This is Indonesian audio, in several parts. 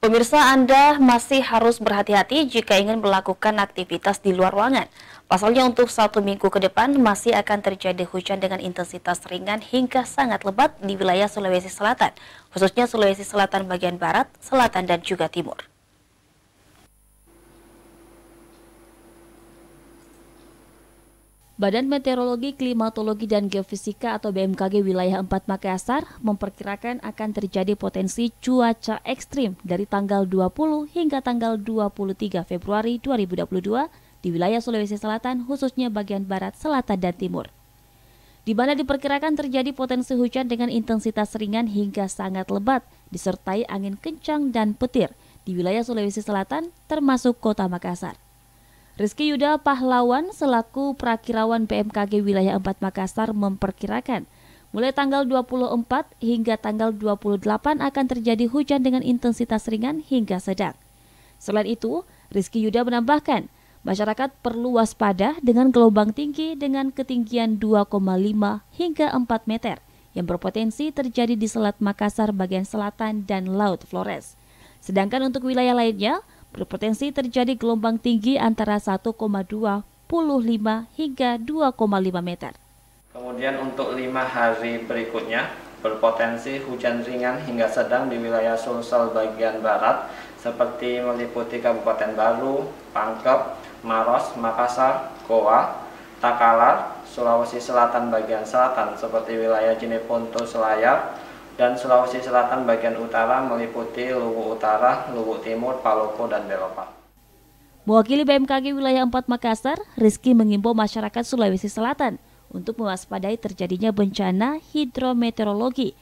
Pemirsa Anda masih harus berhati-hati jika ingin melakukan aktivitas di luar ruangan. Pasalnya untuk satu minggu ke depan masih akan terjadi hujan dengan intensitas ringan hingga sangat lebat di wilayah Sulawesi Selatan, khususnya Sulawesi Selatan bagian barat, selatan, dan juga timur. Badan Meteorologi, Klimatologi, dan Geofisika atau BMKG Wilayah 4 Makassar memperkirakan akan terjadi potensi cuaca ekstrim dari tanggal 20 hingga tanggal 23 Februari 2022 di wilayah Sulawesi Selatan khususnya bagian barat, selatan, dan timur. Di mana diperkirakan terjadi potensi hujan dengan intensitas ringan hingga sangat lebat disertai angin kencang dan petir di wilayah Sulawesi Selatan termasuk kota Makassar. Rizky Yuda Pahlawan selaku Prakirawan BMKG Wilayah 4 Makassar memperkirakan mulai tanggal 24 hingga tanggal 28 akan terjadi hujan dengan intensitas ringan hingga sedang. Selain itu, Rizky Yuda menambahkan, masyarakat perlu waspada dengan gelombang tinggi dengan ketinggian 2,5 hingga 4 meter yang berpotensi terjadi di Selat Makassar bagian selatan dan Laut Flores. Sedangkan untuk wilayah lainnya, berpotensi terjadi gelombang tinggi antara 1,25 hingga 2,5 meter. Kemudian untuk lima hari berikutnya, berpotensi hujan ringan hingga sedang di wilayah Sulsel bagian barat, seperti meliputi Kabupaten Baru, Pangkep, Maros, Makassar, Goa, Takalar, Sulawesi Selatan bagian selatan, seperti wilayah Jeneponto, Selayar, dan Sulawesi Selatan bagian utara meliputi Luwu Utara, Luwu Timur, Palopo, dan Belopak. Mewakili BMKG wilayah 4 Makassar, Rizky mengimbau masyarakat Sulawesi Selatan untuk mewaspadai terjadinya bencana hidrometeorologi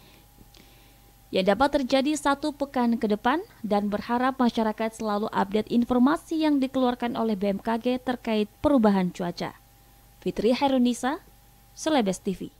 yang dapat terjadi satu pekan ke depan dan berharap masyarakat selalu update informasi yang dikeluarkan oleh BMKG terkait perubahan cuaca. Fitri Herunisa, Selebes TV.